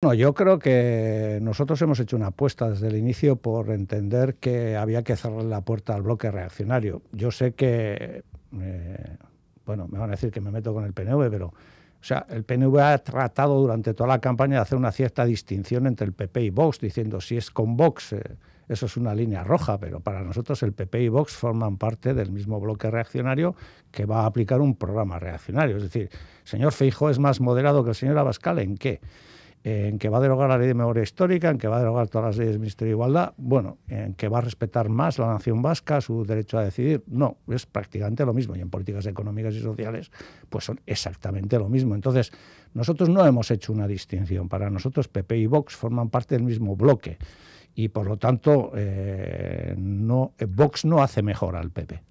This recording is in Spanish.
Bueno, yo creo que nosotros hemos hecho una apuesta desde el inicio por entender que había que cerrar la puerta al bloque reaccionario. Yo sé que, eh, bueno, me van a decir que me meto con el PNV, pero, o sea, el PNV ha tratado durante toda la campaña de hacer una cierta distinción entre el PP y Vox, diciendo si es con Vox, eh, eso es una línea roja, pero para nosotros el PP y Vox forman parte del mismo bloque reaccionario que va a aplicar un programa reaccionario. Es decir, señor Feijo es más moderado que el señor Abascal, ¿en qué? en que va a derogar la ley de memoria histórica, en que va a derogar todas las leyes del Ministerio de Igualdad, bueno, en que va a respetar más la nación vasca, su derecho a decidir. No, es prácticamente lo mismo. Y en políticas económicas y sociales, pues son exactamente lo mismo. Entonces, nosotros no hemos hecho una distinción. Para nosotros, PP y Vox forman parte del mismo bloque. Y por lo tanto, eh, no, Vox no hace mejor al PP.